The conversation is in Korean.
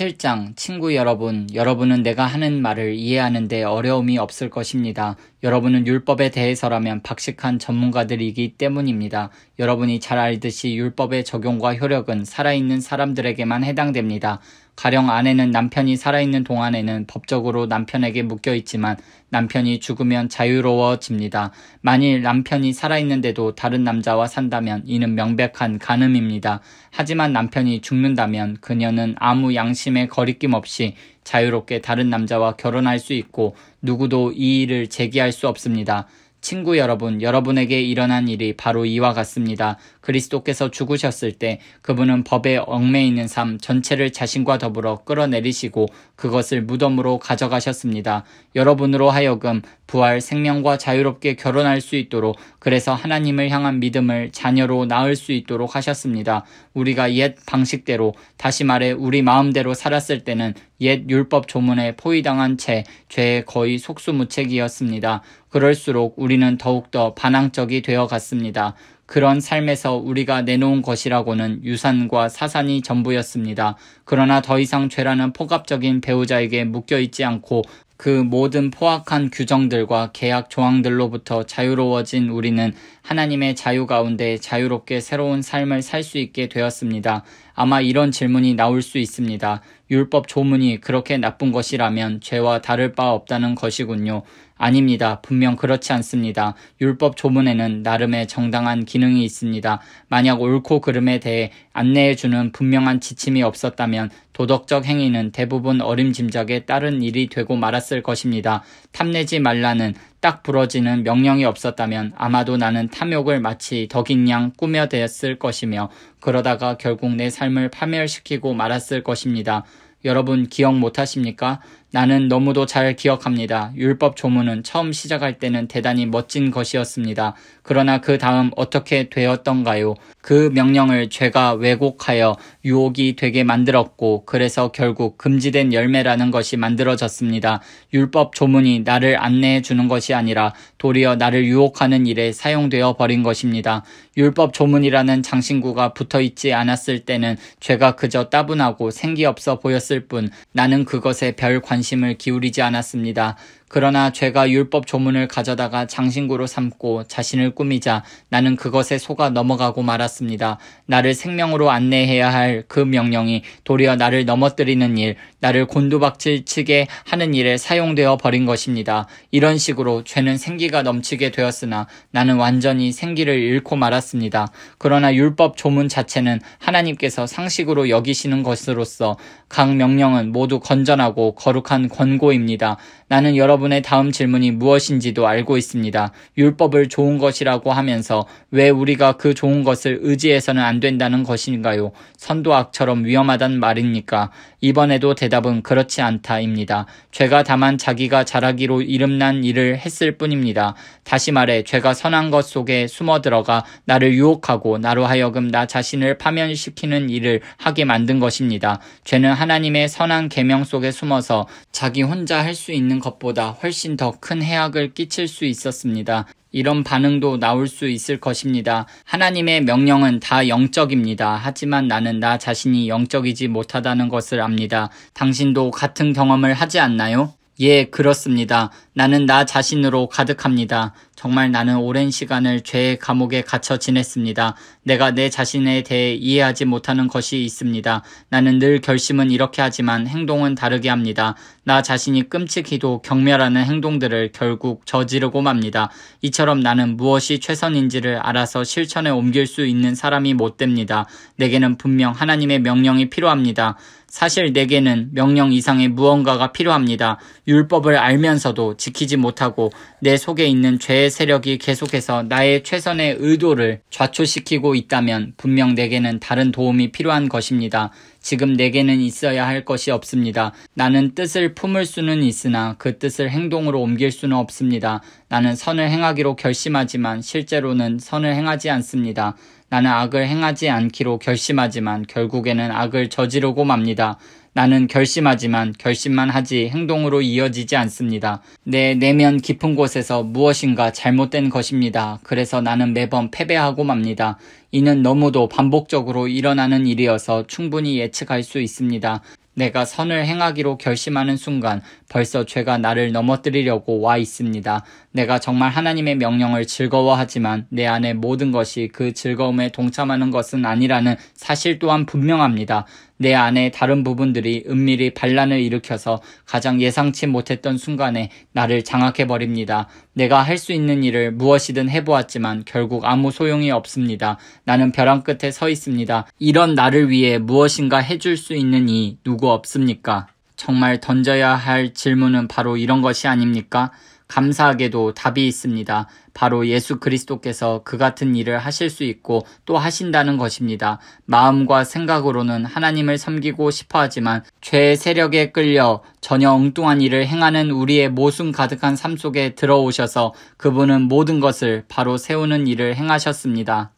7장 친구 여러분, 여러분은 내가 하는 말을 이해하는데 어려움이 없을 것입니다. 여러분은 율법에 대해서라면 박식한 전문가들이기 때문입니다. 여러분이 잘 알듯이 율법의 적용과 효력은 살아있는 사람들에게만 해당됩니다. 가령 아내는 남편이 살아있는 동안에는 법적으로 남편에게 묶여 있지만 남편이 죽으면 자유로워집니다. 만일 남편이 살아있는데도 다른 남자와 산다면 이는 명백한 간음입니다. 하지만 남편이 죽는다면 그녀는 아무 양심의 거리낌 없이 자유롭게 다른 남자와 결혼할 수 있고 누구도 이 일을 제기할 수 없습니다. 친구 여러분, 여러분에게 일어난 일이 바로 이와 같습니다. 그리스도께서 죽으셨을 때 그분은 법에 얽매이는 삶 전체를 자신과 더불어 끌어내리시고 그것을 무덤으로 가져가셨습니다. 여러분으로 하여금 부활 생명과 자유롭게 결혼할 수 있도록 그래서 하나님을 향한 믿음을 자녀로 낳을 수 있도록 하셨습니다. 우리가 옛 방식대로 다시 말해 우리 마음대로 살았을 때는 옛 율법 조문에 포위당한 채죄의 거의 속수무책이었습니다. 그럴수록 우리는 더욱더 반항적이 되어 갔습니다. 그런 삶에서 우리가 내놓은 것이라고는 유산과 사산이 전부였습니다. 그러나 더 이상 죄라는 폭압적인 배우자에게 묶여있지 않고 그 모든 포악한 규정들과 계약 조항들로부터 자유로워진 우리는 하나님의 자유 가운데 자유롭게 새로운 삶을 살 수 있게 되었습니다. 아마 이런 질문이 나올 수 있습니다. 율법 조문이 그렇게 나쁜 것이라면 죄와 다를 바 없다는 것이군요. 아닙니다. 분명 그렇지 않습니다. 율법 조문에는 나름의 정당한 기능이 있습니다. 만약 옳고 그름에 대해 안내해주는 분명한 지침이 없었다면 도덕적 행위는 대부분 어림짐작에 따른 일이 되고 말았을 것입니다. 탐내지 말라는 딱 부러지는 명령이 없었다면 아마도 나는 탐욕을 마치 덕인양 꾸며대었을 것이며 그러다가 결국 내 삶을 파멸시키고 말았을 것입니다. 여러분 기억 못하십니까? 나는 너무도 잘 기억합니다. 율법 조문은 처음 시작할 때는 대단히 멋진 것이었습니다. 그러나 그 다음 어떻게 되었던가요? 그 명령을 죄가 왜곡하여 유혹이 되게 만들었고, 그래서 결국 금지된 열매라는 것이 만들어졌습니다. 율법 조문이 나를 안내해 주는 것이 아니라 도리어 나를 유혹하는 일에 사용되어 버린 것입니다. 율법 조문이라는 장신구가 붙어 있지 않았을 때는 죄가 그저 따분하고 생기 없어 보였습니다. 했을 뿐 나는 그것에 별 관심을 기울이지 않았습니다. 그러나 죄가 율법 조문을 가져다가 장신구로 삼고 자신을 꾸미자 나는 그것에 속아 넘어가고 말았습니다. 나를 생명으로 안내해야 할 그 명령이 도리어 나를 넘어뜨리는 일, 나를 곤두박질 치게 하는 일에 사용되어 버린 것입니다. 이런 식으로 죄는 생기가 넘치게 되었으나 나는 완전히 생기를 잃고 말았습니다. 그러나 율법 조문 자체는 하나님께서 상식으로 여기시는 것으로서 각 명령은 모두 건전하고 거룩한 권고입니다. 나는 여러분의 다음 질문이 무엇인지도 알고 있습니다. 율법을 좋은 것이라고 하면서 왜 우리가 그 좋은 것을 의지해서는 안 된다는 것인가요? 선도악처럼 위험하단 말입니까? 이번에도 대답은 그렇지 않다입니다. 죄가 다만 자기가 잘하기로 이름난 일을 했을 뿐입니다. 다시 말해 죄가 선한 것 속에 숨어 들어가 나를 유혹하고 나로 하여금 나 자신을 파면시키는 일을 하게 만든 것입니다. 죄는 하나님 하나님의 선한 계명 속에 숨어서 자기 혼자 할 수 있는 것보다 훨씬 더 큰 해악을 끼칠 수 있었습니다. 이런 반응도 나올 수 있을 것입니다. 하나님의 명령은 다 영적입니다. 하지만 나는 나 자신이 영적이지 못하다는 것을 압니다. 당신도 같은 경험을 하지 않나요? 예, 그렇습니다. 나는 나 자신으로 가득합니다. 정말 나는 오랜 시간을 죄의 감옥에 갇혀 지냈습니다. 내가 내 자신에 대해 이해하지 못하는 것이 있습니다. 나는 늘 결심은 이렇게 하지만 행동은 다르게 합니다. 나 자신이 끔찍히도 경멸하는 행동들을 결국 저지르고 맙니다. 이처럼 나는 무엇이 최선인지를 알아서 실천에 옮길 수 있는 사람이 못 됩니다. 내게는 분명 하나님의 명령이 필요합니다. 사실 내게는 명령 이상의 무언가가 필요합니다. 율법을 알면서도 지키지 못하고 내 속에 있는 죄의 세력이 계속해서 나의 최선의 의도를 좌초시키고 있다면 분명 내게는 다른 도움이 필요한 것입니다. 지금 내게는 있어야 할 것이 없습니다. 나는 뜻을 품을 수는 있으나 그 뜻을 행동으로 옮길 수는 없습니다. 나는 선을 행하기로 결심하지만 실제로는 선을 행하지 않습니다. 나는 악을 행하지 않기로 결심하지만 결국에는 악을 저지르고 맙니다. 나는 결심하지만 결심만 하지 행동으로 이어지지 않습니다. 내 내면 깊은 곳에서 무엇인가 잘못된 것입니다. 그래서 나는 매번 패배하고 맙니다. 이는 너무도 반복적으로 일어나는 일이어서 충분히 예측할 수 있습니다. 내가 선을 행하기로 결심하는 순간 벌써 죄가 나를 넘어뜨리려고 와 있습니다. 내가 정말 하나님의 명령을 즐거워하지만 내안에 모든 것이 그 즐거움에 동참하는 것은 아니라는 사실 또한 분명합니다. 내안에 다른 부분들이 은밀히 반란을 일으켜서 가장 예상치 못했던 순간에 나를 장악해버립니다. 내가 할 수 있는 일을 무엇이든 해보았지만 결국 아무 소용이 없습니다. 나는 벼랑 끝에 서 있습니다. 이런 나를 위해 무엇인가 해줄 수 있는 이 누구 없습니까? 정말 던져야 할 질문은 바로 이런 것이 아닙니까? 감사하게도 답이 있습니다. 바로 예수 그리스도께서 그 같은 일을 하실 수 있고 또 하신다는 것입니다. 마음과 생각으로는 하나님을 섬기고 싶어 하지만 죄의 세력에 끌려 전혀 엉뚱한 일을 행하는 우리의 모순 가득한 삶 속에 들어오셔서 그분은 모든 것을 바로 세우는 일을 행하셨습니다.